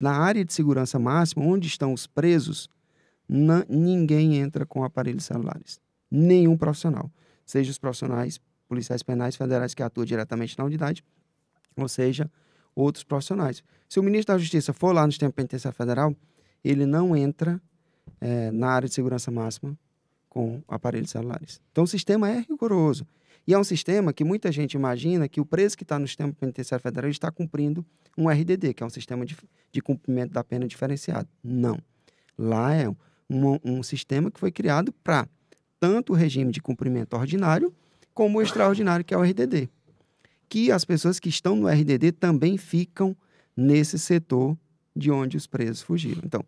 Na área de segurança máxima, onde estão os presos, ninguém entra com aparelhos celulares. Nenhum profissional. Seja os profissionais policiais penais federais que atuam diretamente na unidade, ou seja, outros profissionais. Se o ministro da Justiça for lá no sistema penitenciário federal, ele não entra é, na área de segurança máxima com aparelhos celulares. Então, o sistema é rigoroso. E é um sistema que muita gente imagina que o preso que está no sistema penitenciário federal está cumprindo um RDD, que é um sistema de, de cumprimento da pena diferenciado. Não. Lá é um, um sistema que foi criado para tanto o regime de cumprimento ordinário como o extraordinário, que é o RDD. Que as pessoas que estão no RDD também ficam nesse setor de onde os presos fugiram. Então,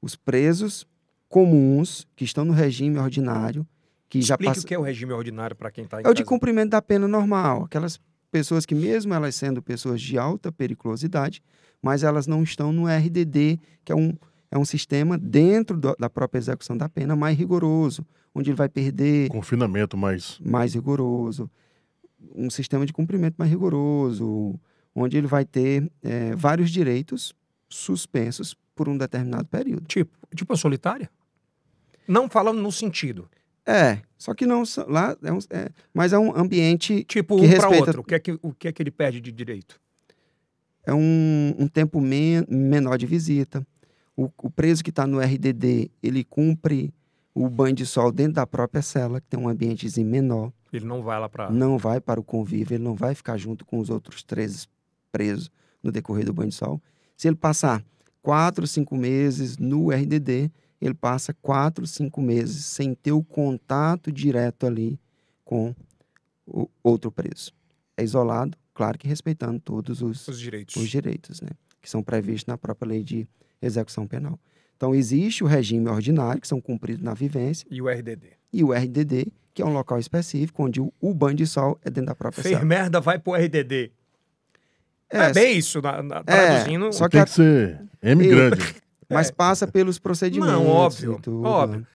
os presos comuns que estão no regime ordinário que Explique já passa... o que é o regime ordinário para quem está em É o de cumprimento da pena normal, aquelas pessoas que mesmo elas sendo pessoas de alta periculosidade, mas elas não estão no RDD, que é um, é um sistema dentro do, da própria execução da pena mais rigoroso, onde ele vai perder... Confinamento mais... Mais rigoroso, um sistema de cumprimento mais rigoroso, onde ele vai ter é, vários direitos suspensos por um determinado período. Tipo, tipo a solitária? Não falando no sentido. É, só que não lá é, um, é mas é um ambiente tipo um para outro. O que é que o que é que ele perde de direito? É um, um tempo men menor de visita. O, o preso que está no RDD ele cumpre o banho de sol dentro da própria cela, que tem um ambientezinho menor. Ele não vai lá para não vai para o convívio, ele não vai ficar junto com os outros 13 presos no decorrer do banho de sol. Se ele passar quatro, cinco meses no RDD, ele passa quatro, cinco meses sem ter o contato direto ali com o outro preso. É isolado, claro que respeitando todos os, os direitos, os direitos né, que são previstos na própria lei de execução penal. Então, existe o regime ordinário, que são cumpridos na vivência. E o RDD. E o RDD, que é um local específico, onde o, o banho de sol é dentro da própria Fez merda, vai pro RDD. É, é bem isso, na, na, tá é, traduzindo. É, só que Tem a... que ser M grande. Mas é. passa pelos procedimentos. Não, óbvio. Tudo, óbvio.